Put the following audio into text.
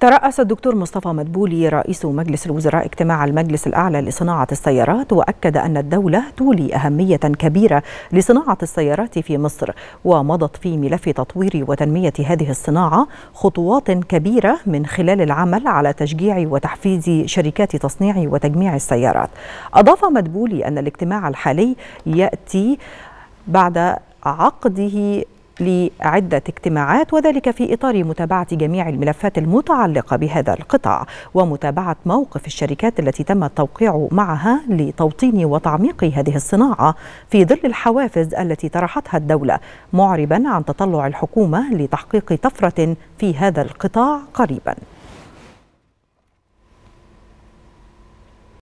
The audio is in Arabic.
ترأس الدكتور مصطفى مدبولي رئيس مجلس الوزراء اجتماع المجلس الأعلى لصناعة السيارات وأكد أن الدولة تولي أهمية كبيرة لصناعة السيارات في مصر ومضت في ملف تطوير وتنمية هذه الصناعة خطوات كبيرة من خلال العمل على تشجيع وتحفيز شركات تصنيع وتجميع السيارات أضاف مدبولي أن الاجتماع الحالي يأتي بعد عقده لعدة اجتماعات وذلك في إطار متابعة جميع الملفات المتعلقة بهذا القطاع ومتابعة موقف الشركات التي تم التوقيع معها لتوطين وتعميق هذه الصناعة في ظل الحوافز التي طرحتها الدولة معربا عن تطلع الحكومة لتحقيق طفرة في هذا القطاع قريباً